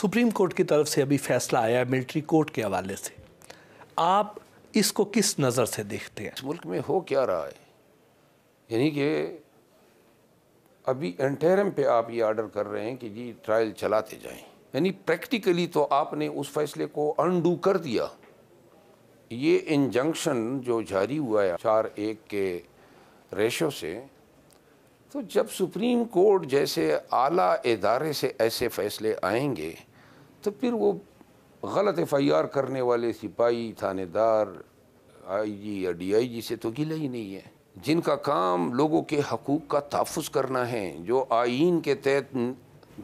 supreme court की तरफ से अभी फैसला आया है मिलिट्री कोर्ट के हवाले से आप इसको किस नज़र से देखते हैं मुल्क में हो क्या रहा है यानी कि अभी एंटेरम पे आप ये ऑर्डर कर रहे हैं कि जी ट्रायल चलाते जाएं यानी प्रैक्टिकली तो आपने उस फैसले को अनडू कर दिया ये इंजंक्शन जो जारी हुआ है चार एक के रेशो से तो जब सुप्रीम कोर्ट जैसे आला इदारे से ऐसे फ़ैसले आएंगे तो फिर वो गलत एफ आई आर करने वाले सिपाही थानेदार आई जी या डी आई जी से तो गिला ही नहीं है जिनका काम लोगों के हकूक़ का तहफ़ करना है जो आइन के तहत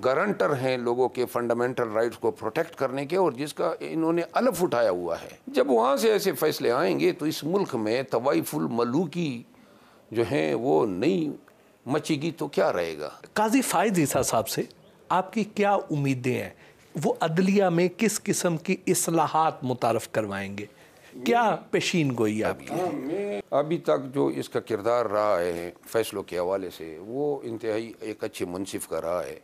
गारंटर हैं लोगों के फंडामेंटल राइट्स को प्रोटेक्ट करने के और जिसका इन्होंने अलफ उठाया हुआ है जब वहाँ से ऐसे फ़ैसले आएंगे तो इस मुल्क में तवाइफुल मलूकी जो हैं वो नई मचेगी तो क्या रहेगा काजी फायद ईसा साहब से आपकी क्या उम्मीदें हैं वो अदलिया में किस किस्म की असलाहत मुतारफ करवाएंगे क्या पेशीन गोई आपकी अभी तक जो इसका किरदार रहा है फैसलों के हवाले से वो इंतहाई एक अच्छे मुनसिफ का रहा है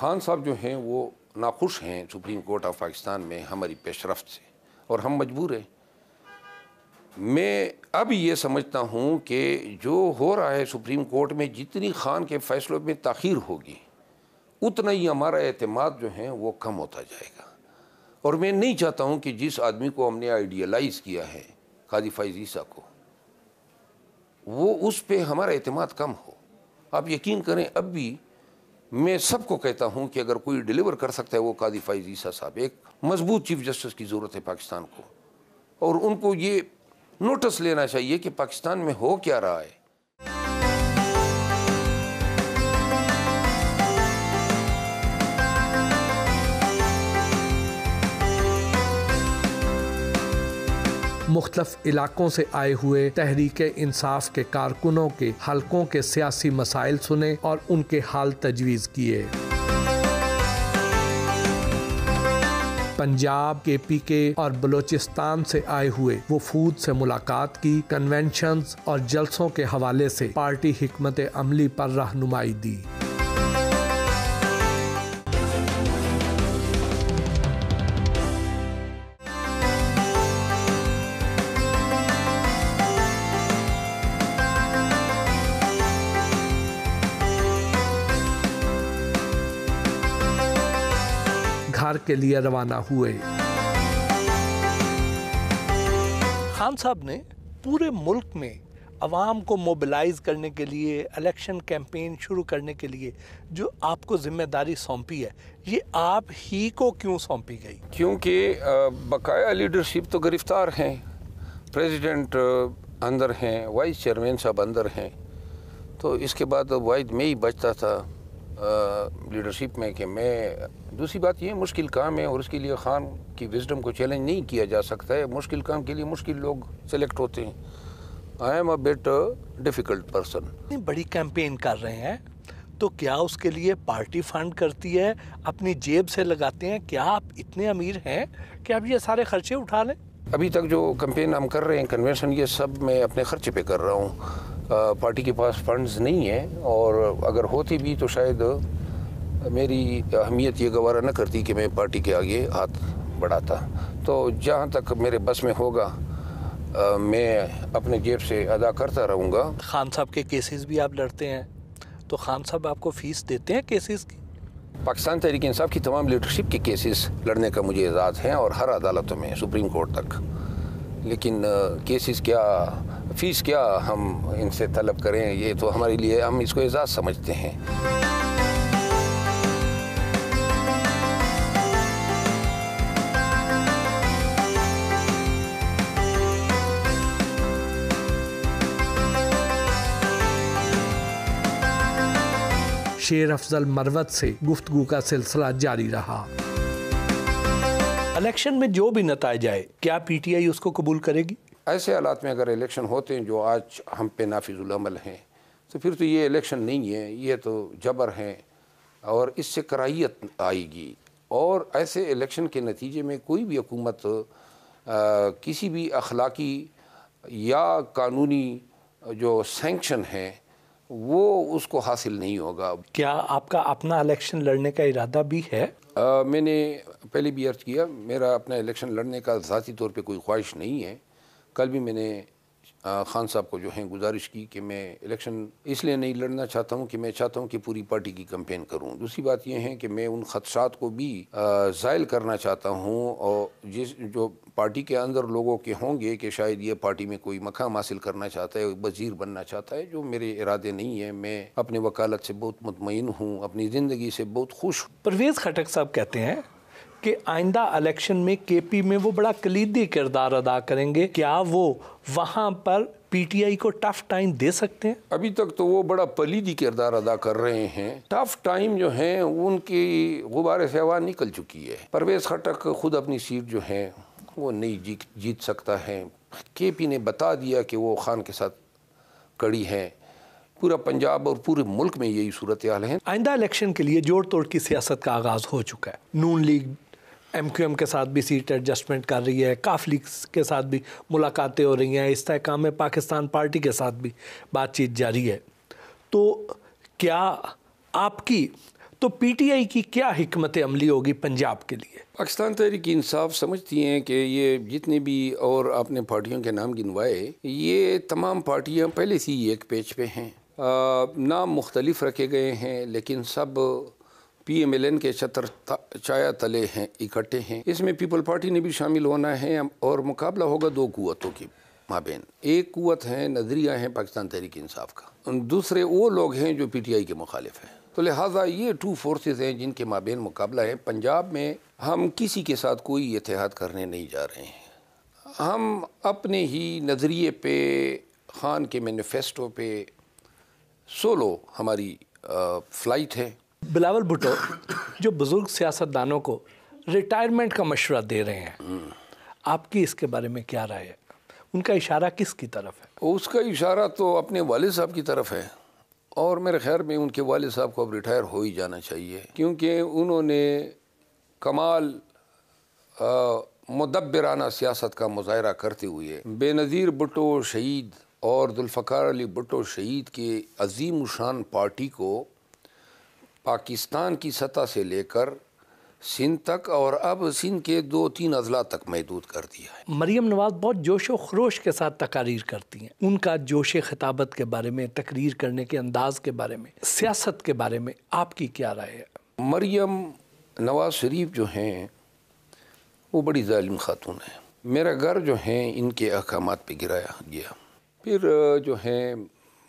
खान साहब जो हैं वो नाखुश हैं सुप्रीम कोर्ट ऑफ पाकिस्तान में हमारी पेशरफ से और हम मजबूर हैं मैं अब ये समझता हूँ कि जो हो रहा है सुप्रीम कोर्ट में जितनी खान के फ़ैसलों में तखीर होगी उतना ही हमारा अहतमाद जो है वो कम होता जाएगा और मैं नहीं चाहता हूँ कि जिस आदमी को हमने आइडियलाइज़ किया है खादी फैज़ ईसा को वो उस पर हमारा अहतमाद कम हो आप यकीन करें अब भी मैं सबको कहता हूँ कि अगर कोई डिलीवर कर सकता है वो कादी फैज़ ईसा साहब एक मजबूत चीफ जस्टिस की ज़रूरत है पाकिस्तान को और उनको ये नोटिस लेना चाहिए कि पाकिस्तान में हो क्या रहा है मुख्तफ इलाकों से आए हुए तहरीक इंसाफ के कारकुनों के हलकों के सियासी मसाइल सुने और उनके हाल तजवीज़ किए पंजाब के पी के और बलोचिस्तान से आए हुए वफूद से मुलाकात की कन्वेंशन और जलसों के हवाले से पार्टी हमत अमली पर रहनुमाई दी बिहार के लिए रवाना हुए खान साहब ने पूरे मुल्क में आवाम को मोबिलाइज करने के लिए इलेक्शन कैंपेन शुरू करने के लिए जो आपको जिम्मेदारी सौंपी है ये आप ही को क्यों सौंपी गई क्योंकि बकाया लीडरशिप तो गिरफ्तार हैं प्रेसिडेंट अंदर हैं वाइस चेयरमैन साहब अंदर हैं तो इसके बाद वाइज में ही बचता था लीडरशिप में कि मैं दूसरी बात यह मुश्किल काम है और उसके लिए खान की विजडम को चैलेंज नहीं किया जा सकता है मुश्किल काम के लिए मुश्किल लोग सेलेक्ट होते हैं I am a bit difficult person बड़ी कैंपेन कर रहे हैं तो क्या उसके लिए पार्टी फंड करती है अपनी जेब से लगाते हैं क्या आप इतने अमीर हैं कि आप ये सारे खर्चे उठा लें अभी तक जो कैंपेन हम कर रहे हैं कन्वेंशन ये सब मैं अपने खर्चे पे कर रहा हूँ पार्टी के पास फंड्स नहीं है और अगर होती भी तो शायद मेरी अहमियत ये गवारा न करती कि मैं पार्टी के आगे हाथ बढ़ाता तो जहाँ तक मेरे बस में होगा आ, मैं अपने जेब से अदा करता रहूँगा खान साहब के केसेस भी आप लड़ते हैं तो खान साहब आपको फीस देते हैं केसेस की पाकिस्तान तहरीक इंसाफ की तमाम लीडरशिप के केसेस लड़ने का मुझे एजाज़ है और हर अदालतों में सुप्रीम कोर्ट तक लेकिन केसेस क्या फीस क्या हम इनसे तलब करें ये तो हमारे लिए हम इसको एजाज़ समझते हैं शेर अफजल मरवत से गुफ्तगु का सिलसिला जारी रहा इलेक्शन में जो भी नतज आए क्या पीटीआई उसको कबूल करेगी ऐसे हालात में अगर इलेक्शन होते हैं जो आज हम पे नाफिजुलमल हैं तो फिर तो ये इलेक्शन नहीं है ये तो जबर हैं और इससे कराहियत आएगी और ऐसे इलेक्शन के नतीजे में कोई भी हुकूमत किसी भी अखलाकी या कानूनी जो सेंक्शन हैं वो उसको हासिल नहीं होगा क्या आपका अपना इलेक्शन लड़ने का इरादा भी है आ, मैंने पहले भी अर्ज किया मेरा अपना इलेक्शन लड़ने का ज़ाती तौर पे कोई ख्वाहिश नहीं है कल भी मैंने खान साहब को जो है गुजारिश की कि मैं इलेक्शन इसलिए नहीं लड़ना चाहता हूँ कि मैं चाहता हूँ कि पूरी पार्टी की कंपेन करूँ दूसरी बात यह है कि मैं उन खदशात को भी ज़ायल करना चाहता हूँ और जिस जो पार्टी के अंदर लोगों के होंगे कि शायद ये पार्टी में कोई मकाम हासिल करना चाहता है वजीर बनना चाहता है जो मेरे इरादे नहीं है मैं अपने वकालत से बहुत मुतमिन हूँ अपनी ज़िंदगी से बहुत खुश हूँ परवेज़ खटक साहब कहते हैं कि आइंदा इलेक्शन में केपी में वो बड़ा कलीदी किरदार अदा करेंगे क्या वो वहाँ पर पीटीआई को टफ टाइम दे सकते हैं अभी तक तो वो बड़ा पलीदी किरदार अदा कर रहे हैं टफ टाइम जो है उनकी गुब्बारे से आवाज़ निकल चुकी है परवेज खटक खुद अपनी सीट जो है वो नहीं जीत जीत सकता है के पी ने बता दिया कि वो खान के साथ कड़ी है पूरा पंजाब और पूरे मुल्क में यही सूरत हाल है आइंदा इलेक्शन के लिए जोड़ तोड़ की सियासत का आगाज हो चुका है Noon League M Q M के साथ भी सीट एडजस्टमेंट कर रही है काफ लीग के साथ भी मुलाकातें हो रही हैं इस तहकाम में पाकिस्तान पार्टी के साथ भी बातचीत जारी है तो क्या आपकी तो पी टी आई की क्या हमत अमली होगी पंजाब के लिए पाकिस्तान तहरीक इंसाफ समझती हैं कि ये जितने भी और आपने पार्टियों के नाम गिनवाए ये तमाम पार्टियाँ पहले से ही एक पेज पे हैं नाम मुख्तलिफ रखे गए हैं लेकिन सब पीएमएलएन के छत्र छाया तले हैं इकट्ठे हैं इसमें पीपल पार्टी ने भी शामिल होना है और मुकाबला होगा दो कुतों की माबेन एक कुत है नजरिया है पाकिस्तान तहरीक इंसाफ का दूसरे वो लोग हैं जो पीटीआई के मुखालिफ हैं तो लिहाजा ये टू फोर्सेस हैं जिनके माबेन मुकाबला है पंजाब में हम किसी के साथ कोई एहतियात करने नहीं जा रहे हैं हम अपने ही नज़रिए पे खान के मैनिफेस्टो पे सोलो हमारी फ्लाइट है बिलावल भुटो जो बुज़ुर्ग सियासतदानों को रिटायरमेंट का मशवरा दे रहे हैं आपकी इसके बारे में क्या राय है उनका इशारा किस की तरफ है उसका इशारा तो अपने वाले साहब की तरफ है और मेरे ख्याल में उनके वाले साहब को अब रिटायर हो ही जाना चाहिए क्योंकि उन्होंने कमाल मदबराना सियासत का मुजाहरा करते हुए बेनज़ीर भुटो शहीद और दुल्फ़ार अली भुटो शहीद के अजीम शान पार्टी को पाकिस्तान की सतह से लेकर सिंध तक और अब सिंध के दो तीन अजला तक महदूद कर दिया है मरियम नवाज बहुत जोश व खरोश के साथ तकारीर करती हैं उनका जोश खिताबत के बारे में तकरीर करने के अंदाज के बारे में सियासत के बारे में आपकी क्या राय है मरियम नवाज शरीफ जो हैं वो बड़ी ालिम खातून है मेरा घर जो है इनके अहकाम पर गिराया गया फिर जो है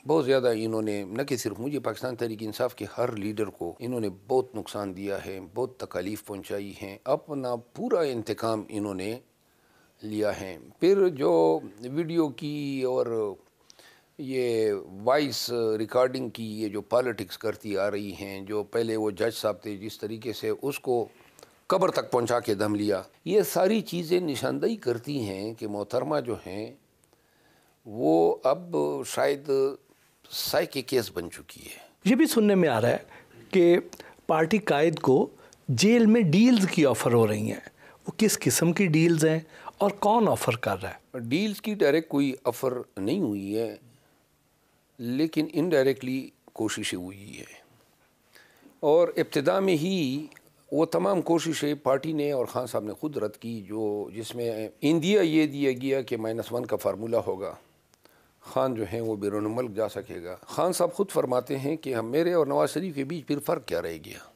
बहुत ज़्यादा इन्होंने न कि सिर्फ मुझे पाकिस्तान तहरीक इंसाफ के हर लीडर को इन्होंने बहुत नुकसान दिया है बहुत तकालीफ पहुँचाई है अपना पूरा इंतकाम इन्होंने लिया है फिर जो वीडियो की और ये वॉइस रिकॉर्डिंग की ये जो पॉलिटिक्स करती आ रही हैं जो पहले वो जज साहब थे जिस तरीके से उसको कब्र तक पहुंचा के दम लिया ये सारी चीज़ें निशानदेही करती हैं कि मोहतरमा जो हैं वो अब शायद साइकी केस बन चुकी है ये भी सुनने में आ रहा है कि पार्टी कायद को जेल में डील्स की ऑफ़र हो रही हैं वो किस किस्म की डील्स हैं और कौन ऑफ़र कर रहा है डील्स की डायरेक्ट कोई ऑफ़र नहीं हुई है लेकिन इनडायरेक्टली कोशिशें हुई है और इब्तदा में ही वो तमाम कोशिशें पार्टी ने और ख़ान साहब ने खुद रद्द की जो जिसमें इंदिया ये दिया गया कि माइनस वन का फार्मूला होगा खान जो हैं वो बैरून मुल्क जा सकेगा खान साहब ख़ुद फरमाते हैं कि हम मेरे और नवाज शरीफ के बीच फिर फ़र्क क्या रह गया